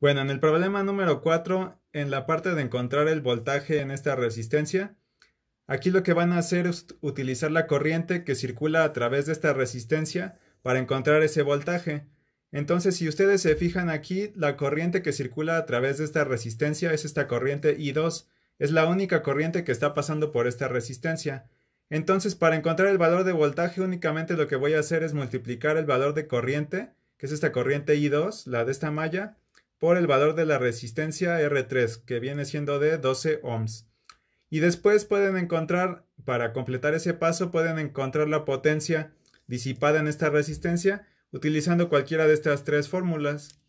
Bueno, en el problema número 4, en la parte de encontrar el voltaje en esta resistencia, aquí lo que van a hacer es utilizar la corriente que circula a través de esta resistencia para encontrar ese voltaje. Entonces, si ustedes se fijan aquí, la corriente que circula a través de esta resistencia es esta corriente I2, es la única corriente que está pasando por esta resistencia. Entonces, para encontrar el valor de voltaje, únicamente lo que voy a hacer es multiplicar el valor de corriente, que es esta corriente I2, la de esta malla, por el valor de la resistencia R3, que viene siendo de 12 ohms. Y después pueden encontrar, para completar ese paso, pueden encontrar la potencia disipada en esta resistencia utilizando cualquiera de estas tres fórmulas.